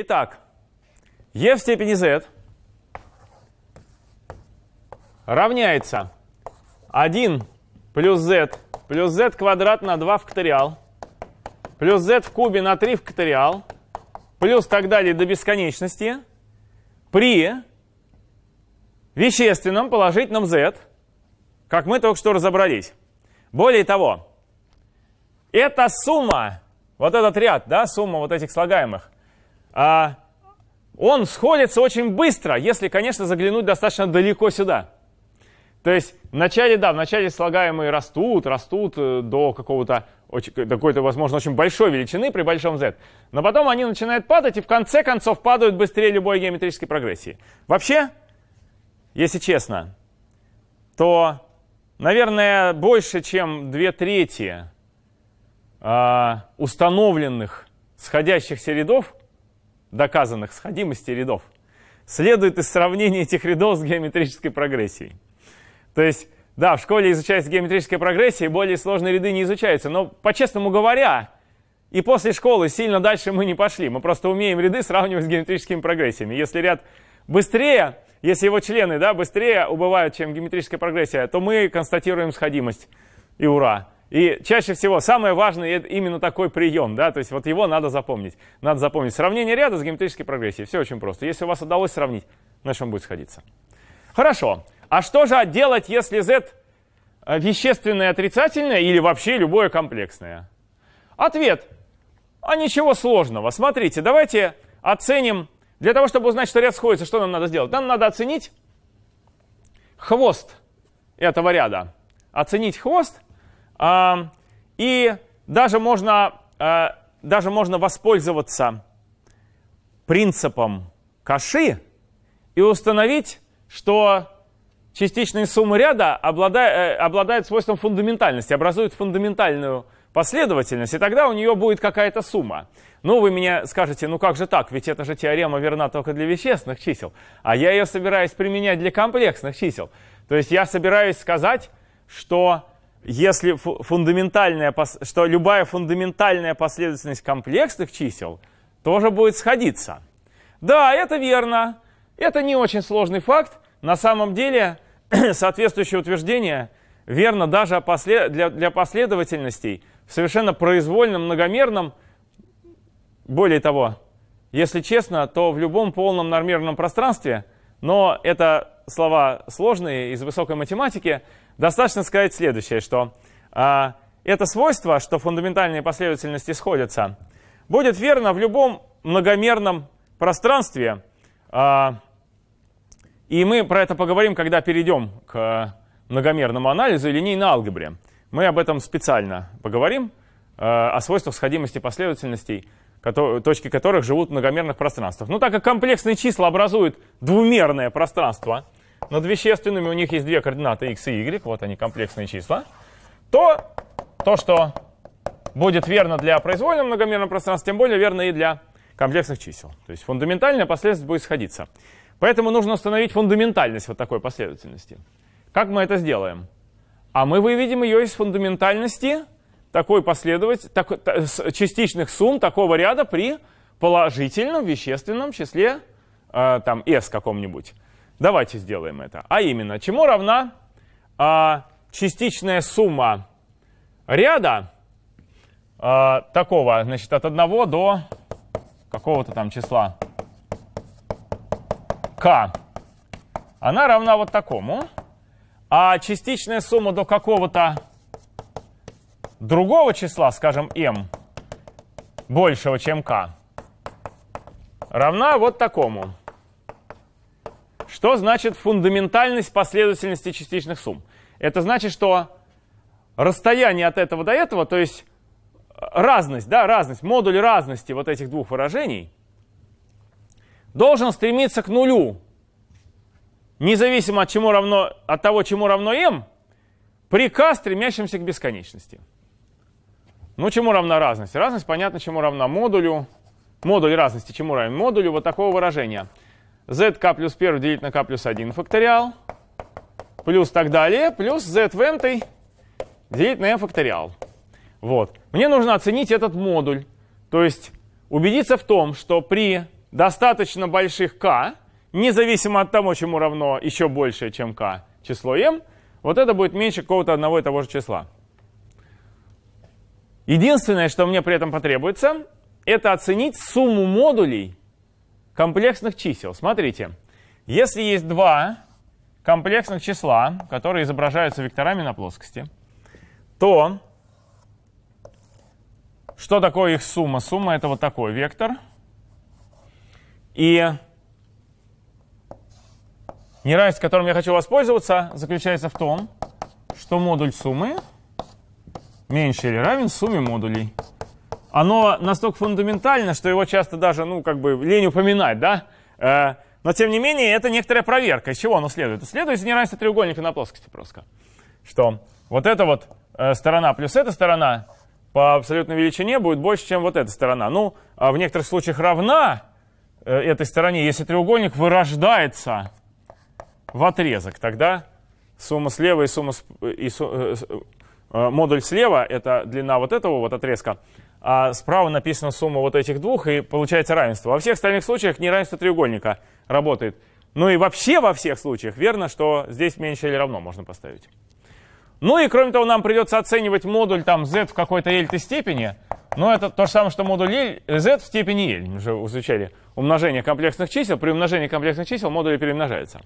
Итак, e в степени z равняется 1 плюс z плюс z квадрат на 2 факториал плюс z в кубе на 3 факториал плюс так далее до бесконечности при вещественном положительном z, как мы только что разобрались. Более того, эта сумма, вот этот ряд, да, сумма вот этих слагаемых – а он сходится очень быстро, если, конечно, заглянуть достаточно далеко сюда. То есть в начале, да, в начале слагаемые растут, растут э, до какого-то, какой-то, возможно, очень большой величины при большом z. Но потом они начинают падать и в конце концов падают быстрее любой геометрической прогрессии. Вообще, если честно, то, наверное, больше, чем две трети э, установленных сходящихся рядов доказанных сходимости рядов следует из сравнения этих рядов с геометрической прогрессией. То есть, да, в школе изучается геометрическая прогрессия, и более сложные ряды не изучаются, но, по-честному говоря, и после школы сильно дальше мы не пошли. Мы просто умеем ряды сравнивать с геометрическими прогрессиями. Если ряд быстрее, если его члены да, быстрее убывают, чем геометрическая прогрессия, то мы констатируем сходимость. И ура! И чаще всего самое важное именно такой прием, да, то есть вот его надо запомнить. Надо запомнить сравнение ряда с геометрической прогрессией. Все очень просто. Если у вас удалось сравнить, на чем будет сходиться. Хорошо. А что же делать, если z э, вещественное отрицательное или вообще любое комплексное? Ответ. А ничего сложного. Смотрите, давайте оценим. Для того, чтобы узнать, что ряд сходится, что нам надо сделать? Нам надо оценить хвост этого ряда. Оценить хвост – а, и даже можно, а, даже можно воспользоваться принципом каши и установить, что частичные суммы ряда обладают, э, обладают свойством фундаментальности, образуют фундаментальную последовательность, и тогда у нее будет какая-то сумма. Ну, вы мне скажете, ну как же так, ведь это же теорема верна только для вещественных чисел, а я ее собираюсь применять для комплексных чисел. То есть я собираюсь сказать, что если фундаментальная, что любая фундаментальная последовательность комплексных чисел тоже будет сходиться. Да, это верно. Это не очень сложный факт. На самом деле, соответствующее утверждение верно даже для, последовательностей в совершенно произвольном, многомерном. Более того, если честно, то в любом полном нормированном пространстве, но это слова сложные из высокой математики – Достаточно сказать следующее, что э, это свойство, что фундаментальные последовательности сходятся, будет верно в любом многомерном пространстве. Э, и мы про это поговорим, когда перейдем к многомерному анализу и линейной алгебре. Мы об этом специально поговорим, э, о свойствах сходимости последовательностей, которые, точки которых живут в многомерных пространствах. Ну, так как комплексные числа образуют двумерное пространство — над вещественными у них есть две координаты x и y, вот они комплексные числа, то то, что будет верно для произвольного многомерного пространства, тем более верно и для комплексных чисел. То есть фундаментальная последовательность будет сходиться. Поэтому нужно установить фундаментальность вот такой последовательности. Как мы это сделаем? А мы выведем ее из фундаментальности такой последовать, так, частичных сумм такого ряда при положительном вещественном числе э, там, s каком-нибудь. Давайте сделаем это. А именно, чему равна а, частичная сумма ряда а, такого, значит, от 1 до какого-то там числа k. Она равна вот такому. А частичная сумма до какого-то другого числа, скажем, m, большего, чем k, равна вот такому. Что значит фундаментальность последовательности частичных сумм? Это значит, что расстояние от этого до этого, то есть э, разность, да, разность, модуль разности вот этих двух выражений должен стремиться к нулю, независимо от, чему равно, от того, чему равно m, при k, стремящемся к бесконечности. Ну, чему равна разность? Разность, понятно, чему равна модулю. Модуль разности чему равен? Модулю вот такого выражения – zk плюс 1 делить на k плюс 1 факториал, плюс так далее, плюс z в m делить на m факториал. Вот. Мне нужно оценить этот модуль, то есть убедиться в том, что при достаточно больших k, независимо от того, чему равно еще больше, чем k, число m, вот это будет меньше какого-то одного и того же числа. Единственное, что мне при этом потребуется, это оценить сумму модулей комплексных чисел. Смотрите, если есть два комплексных числа, которые изображаются векторами на плоскости, то что такое их сумма? Сумма — это вот такой вектор. И неравенство, которым я хочу воспользоваться, заключается в том, что модуль суммы меньше или равен сумме модулей оно настолько фундаментально, что его часто даже, ну, как бы лень упоминать, да? Э, но, тем не менее, это некоторая проверка. Из чего оно следует? Следует из неравенства треугольника на плоскости просто. Что вот эта вот э, сторона плюс эта сторона по абсолютной величине будет больше, чем вот эта сторона. Ну, а в некоторых случаях равна э, этой стороне, если треугольник вырождается в отрезок, тогда сумма слева и сумма... И, су, э, э, э, модуль слева — это длина вот этого вот отрезка, а справа написана сумма вот этих двух, и получается равенство. Во всех остальных случаях неравенство треугольника работает. Ну и вообще во всех случаях верно, что здесь меньше или равно можно поставить. Ну и кроме того, нам придется оценивать модуль там z в какой-то l-той степени. Но это то же самое, что модуль L, z в степени l. Мы уже изучали умножение комплексных чисел. При умножении комплексных чисел модули перемножаются.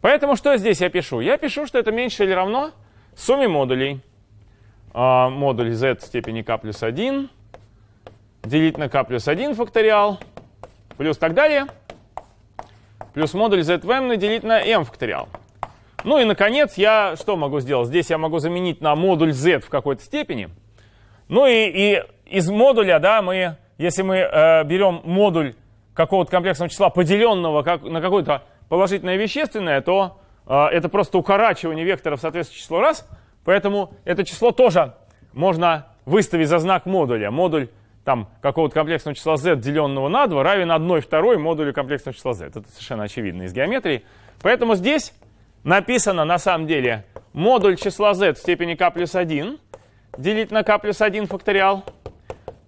Поэтому что здесь я пишу? Я пишу, что это меньше или равно сумме модулей. А, модуль z в степени k плюс 1 делить на k плюс 1 факториал плюс так далее плюс модуль z в m делить на m факториал. Ну и, наконец, я что могу сделать? Здесь я могу заменить на модуль z в какой-то степени. Ну и, и из модуля, да, мы, если мы э, берем модуль какого-то комплексного числа, поделенного как, на какое-то положительное вещественное, то э, это просто укорачивание вектора в соответствующее число раз — Поэтому это число тоже можно выставить за знак модуля. Модуль там какого-то комплексного числа z, деленного на 2, равен 1 второй модулю комплексного числа z. Это совершенно очевидно из геометрии. Поэтому здесь написано на самом деле модуль числа z в степени k плюс 1 делить на k плюс 1 факториал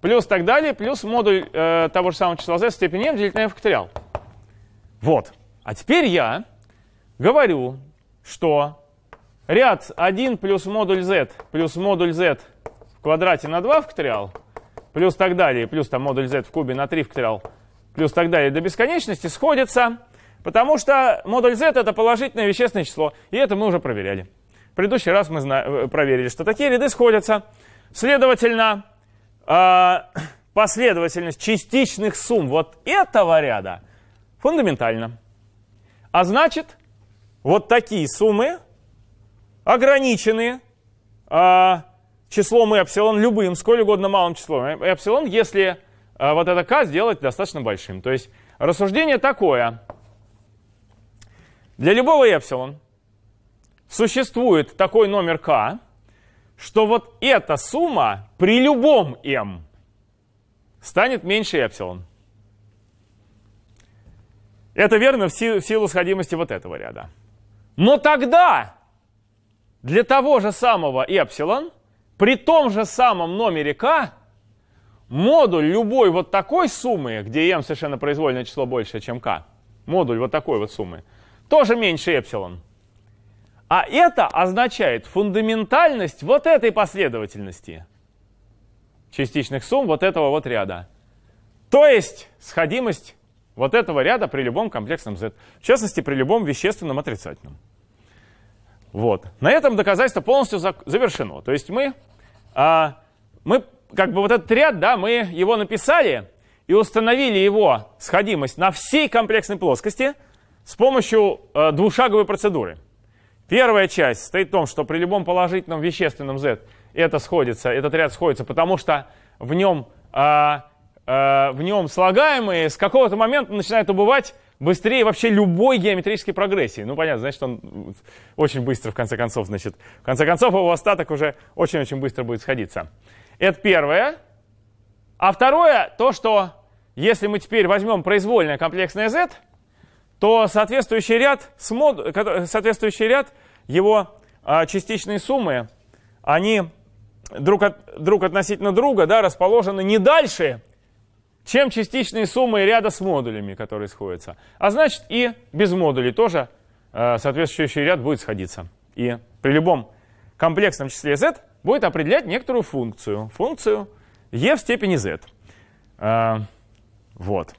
плюс так далее, плюс модуль э, того же самого числа z в степени m делить на m факториал. Вот. А теперь я говорю, что Ряд 1 плюс модуль z плюс модуль z в квадрате на 2 факториал, плюс так далее, плюс там модуль z в кубе на 3 факториал, плюс так далее до бесконечности сходятся, потому что модуль z это положительное вещественное число, и это мы уже проверяли. В предыдущий раз мы э, проверили, что такие ряды сходятся. Следовательно, а, последовательность частичных сумм вот этого ряда фундаментальна. А значит, вот такие суммы ограничены а, числом эпсилон, любым, сколь угодно малым числом э, эпсилон, если а, вот это k сделать достаточно большим. То есть рассуждение такое. Для любого эпсилон существует такой номер k, что вот эта сумма при любом m станет меньше эпсилон. Это верно в силу сходимости вот этого ряда. Но тогда для того же самого эпсилон, при том же самом номере k, модуль любой вот такой суммы, где m совершенно произвольное число больше, чем k, модуль вот такой вот суммы, тоже меньше эпсилон. А это означает фундаментальность вот этой последовательности частичных сумм вот этого вот ряда. То есть сходимость вот этого ряда при любом комплексном z, в частности при любом вещественном отрицательном. Вот. На этом доказательство полностью завершено. То есть мы, а, мы как бы вот этот ряд, да, мы его написали и установили его сходимость на всей комплексной плоскости с помощью а, двушаговой процедуры. Первая часть стоит в том, что при любом положительном вещественном z это сходится, этот ряд сходится, потому что в нем, а, а, в нем слагаемые с какого-то момента начинают убывать быстрее вообще любой геометрической прогрессии. Ну, понятно, значит, он очень быстро, в конце концов, значит, в конце концов, его остаток уже очень-очень быстро будет сходиться. Это первое. А второе, то, что если мы теперь возьмем произвольное комплексное z, то соответствующий ряд, соответствующий ряд его а, частичные суммы, они друг, от, друг относительно друга да, расположены не дальше, чем частичные суммы ряда с модулями, которые сходятся. А значит и без модулей тоже э, соответствующий ряд будет сходиться. И при любом комплексном числе z будет определять некоторую функцию. Функцию e в степени z. Э, вот.